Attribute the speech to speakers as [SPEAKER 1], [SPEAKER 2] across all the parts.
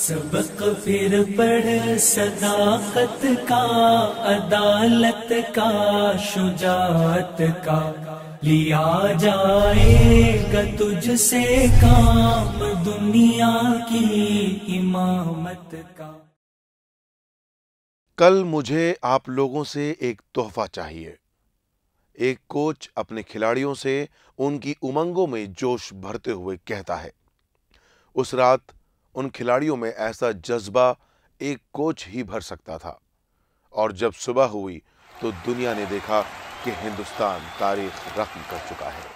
[SPEAKER 1] सबक फिर पढ़ सदाकत का अदालत का शुजात का लिया जाएगा तुझसे काम दुनिया की इमामत का कल मुझे आप लोगों से एक तोहफा चाहिए एक कोच अपने खिलाड़ियों से उनकी उमंगों में जोश भरते हुए कहता है उस रात उन खिलाड़ियों में ऐसा जज्बा एक कोच ही भर सकता था और जब सुबह हुई तो दुनिया ने देखा कि हिंदुस्तान तारीख रकम कर चुका है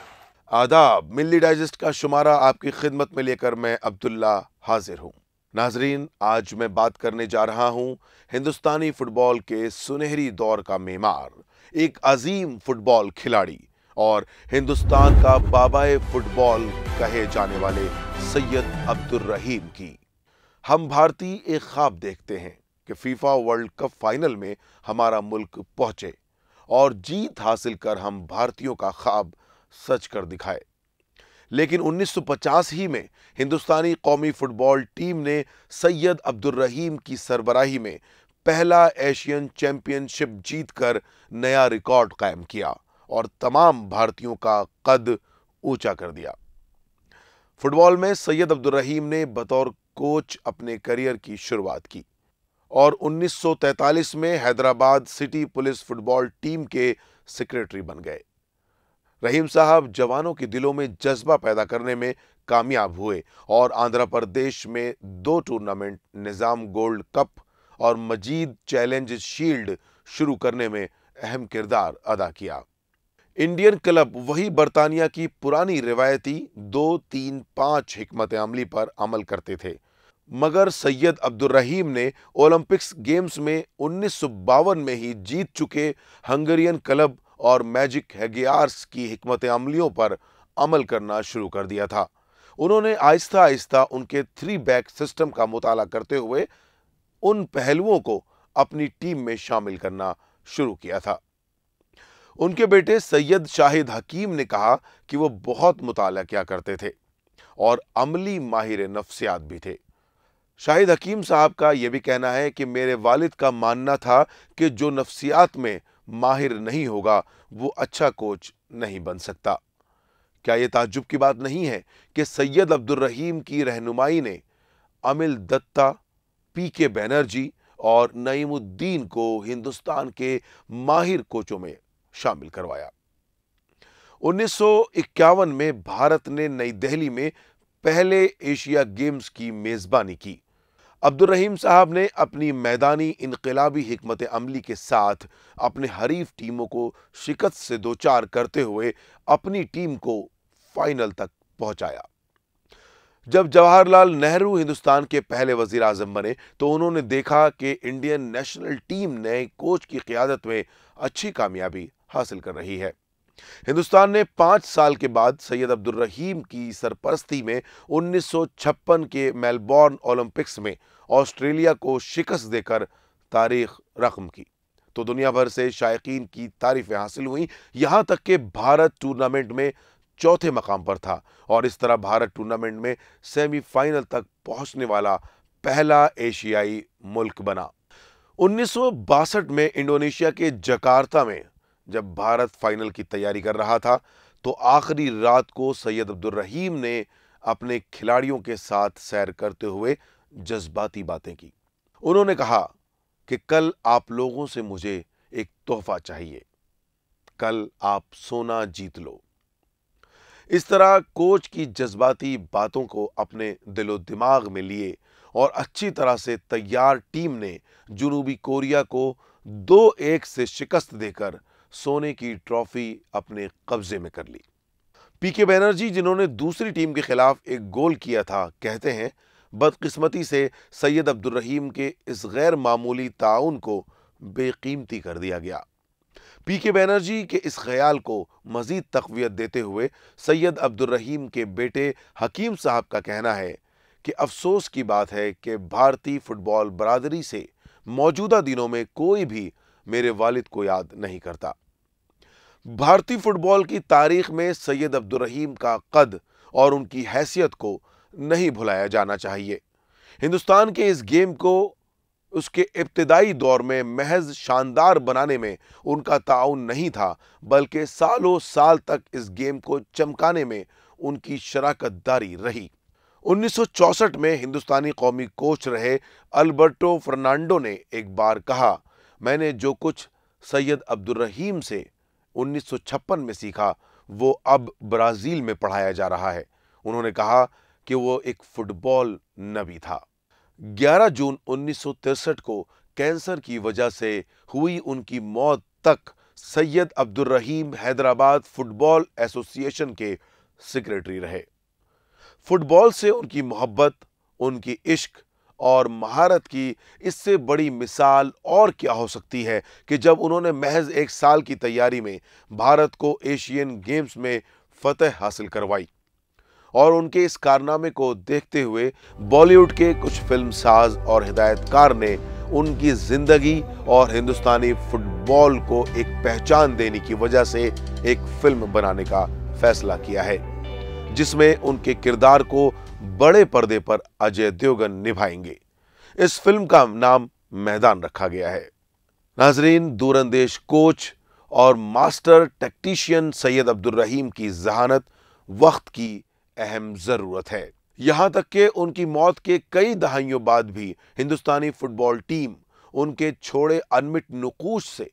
[SPEAKER 1] आदाब मिल्ली डाइजेस्ट का शुमारा आपकी खिदमत में लेकर मैं अब्दुल्ला हाजिर हूं नाजरीन आज मैं बात करने जा रहा हूं हिंदुस्तानी फुटबॉल के सुनहरी दौर का मेमार एक अजीम फुटबॉल खिलाड़ी और हिंदुस्तान का बाबाए फुटबॉल कहे जाने वाले सैयद अब्दुल रहीम की हम भारतीय एक ख्वाब देखते हैं कि फीफा वर्ल्ड कप फाइनल में हमारा मुल्क पहुंचे और जीत हासिल कर हम भारतीयों का ख्वाब सच कर दिखाए लेकिन 1950 ही में हिंदुस्तानी कौमी फुटबॉल टीम ने सैयद अब्दुल रहीम की सरबराही में पहला एशियन चैंपियनशिप जीतकर नया रिकॉर्ड कायम किया और तमाम भारतीयों का कद ऊंचा कर दिया फुटबॉल में सैयद अब्दुल रहीम ने बतौर कोच अपने करियर की शुरुआत की और 1943 में Hyderabad city police football team के सेक्रेटरी बन गए रहीम साहब जवानों के दिलों में जज्बा पैदा करने में कामयाब हुए और आंध्र प्रदेश में दो टूर्नामेंट निज़ाम गोल्ड कप और मजीद चैलेंज शील्ड शुरू करने में अहम किरदार अदा किया इंडियन क्लब वही बरतानिया की पुरानी रिवायती दो तीन पाँच हमत अमली पर अमल करते थे मगर सैयद अब्दुल रहीम ने ओलंपिक्स गेम्स में उन्नीस में ही जीत चुके हंगेरियन क्लब और मैजिक हैगियार्स की हमत अमलियों पर अमल करना शुरू कर दिया था उन्होंने आहिस्ता आहिस्ता उनके थ्री बैक सिस्टम का मुताला करते हुए उन पहलुओं को अपनी टीम में शामिल करना शुरू किया था उनके बेटे सैयद शाहिद हकीम ने कहा कि वो बहुत मुताल किया करते थे और अमली माहिर नफ्सियात भी थे शाहिद हकीम साहब का यह भी कहना है कि मेरे वालिद का मानना था कि जो नफ्सियात में माहिर नहीं होगा वो अच्छा कोच नहीं बन सकता क्या यह ताजुब की बात नहीं है कि सैयद रहीम की रहनुमाई ने अमिल दत्ता पी के बैनर्जी और नईमुद्दीन को हिंदुस्तान के माहिर कोचों में शामिल करवाया 1951 में भारत ने नई दिल्ली में पहले एशिया गेम्स की मेज़बानी की अब्दुल रहीम साहब ने अपनी मैदानी इनकलाबी हमत अमली के साथ अपने हरीफ टीमों को शिकत से दो चार करते हुए अपनी टीम को फाइनल तक पहुंचाया जब जवाहरलाल नेहरू हिंदुस्तान के पहले वजीर आजम बने तो उन्होंने देखा कि इंडियन नेशनल टीम ने कोच की क्यादत में अच्छी कामयाबी हासिल कर रही है हिंदुस्तान ने पांच साल के बाद सैयद अब्दुल रहीम की सरपरस्ती में 1956 के मेलबॉर्न ओलंपिक्स में ऑस्ट्रेलिया को शिकस्त देकर तारीख रकम की तो दुनिया भर से शायकीन की तारीफें हासिल हुई यहां तक कि भारत टूर्नामेंट में चौथे मकाम पर था और इस तरह भारत टूर्नामेंट में सेमीफाइनल तक पहुंचने वाला पहला एशियाई मुल्क बना उन्नीस में इंडोनेशिया के जकार्ता में जब भारत फाइनल की तैयारी कर रहा था तो आखिरी रात को सैयद अब्दुलरहीम ने अपने खिलाड़ियों के साथ सैर करते हुए जज्बाती बातें की उन्होंने कहा कि कल आप लोगों से मुझे एक तोहफा चाहिए कल आप सोना जीत लो इस तरह कोच की जज्बाती बातों को अपने दिलो दिमाग में लिए और अच्छी तरह से तैयार टीम ने जुनूबी कोरिया को दो एक से शिकस्त देकर सोने की ट्रॉफी अपने कब्जे में कर ली पीके बैनर्जी जिन्होंने दूसरी टीम के खिलाफ एक गोल किया था कहते हैं बदकिस्मती से सैयद अब्दुलरहीम के इस गैर मामूली ताउन को बेकीमती कर दिया गया पी के बैनर्जी के इस ख्याल को मजीद तकवीत देते हुए सैयद अब्दुलरहीम के बेटे हकीम साहब का कहना है कि अफसोस की बात है कि भारतीय फुटबॉल बरदरी से मौजूदा दिनों में कोई भी मेरे वालिद को याद नहीं करता भारतीय फुटबॉल की तारीख में सैयद अब्दुलरहीम का कद और उनकी हैसियत को नहीं भुलाया जाना चाहिए हिंदुस्तान के इस गेम को उसके इब्तदाई दौर में महज शानदार बनाने में उनका ताउन नहीं था बल्कि सालों साल तक इस गेम को चमकाने में उनकी शराकत दारी रही 1964 में हिंदुस्तानी कौमी कोच रहे अल्बर्टो फर्नांडो ने एक बार कहा मैंने जो कुछ सैयद अब्दुलरहीम से 1956 में सीखा वो अब ब्राज़ील में पढ़ाया जा रहा है उन्होंने कहा कि वो एक फुटबॉल नबी था 11 जून उन्नीस को कैंसर की वजह से हुई उनकी मौत तक सैयद अब्दुल रहीम हैदराबाद फुटबॉल एसोसिएशन के सेक्रेटरी रहे फुटबॉल से उनकी मोहब्बत उनकी इश्क और महारत की इससे बड़ी मिसाल और क्या हो सकती है कि जब उन्होंने महज एक साल की तैयारी में भारत को एशियन गेम्स में फतेह हासिल करवाई और उनके इस कारनामे को देखते हुए बॉलीवुड के कुछ फिल्म साज और हिदायतकार ने उनकी ज़िंदगी और हिंदुस्तानी फुटबॉल को एक पहचान देने की वजह से एक फिल्म बनाने का फैसला किया है जिसमें उनके किरदार को बड़े पर्दे पर अजय देवगन निभाएंगे इस फिल्म का नाम मैदान रखा गया है नाजरीन दूरंदेश कोच और मास्टर टेक्टिशियन सैयद अब्दुल रहीम की जहानत वक्त की अहम ज़रूरत है यहां तक कि उनकी मौत के कई दहाइयों बाद भी हिंदुस्तानी फुटबॉल टीम उनके छोड़े अनमिट नकूश से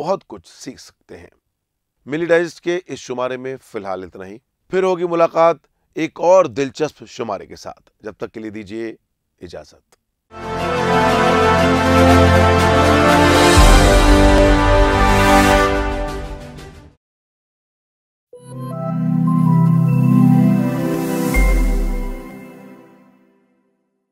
[SPEAKER 1] बहुत कुछ सीख सकते हैं मिलीडाइज के इस शुमारे में फ़िलहाल इतना ही फिर होगी मुलाकात एक और दिलचस्प शुमारे के साथ जब तक के लिए दीजिए इजाजत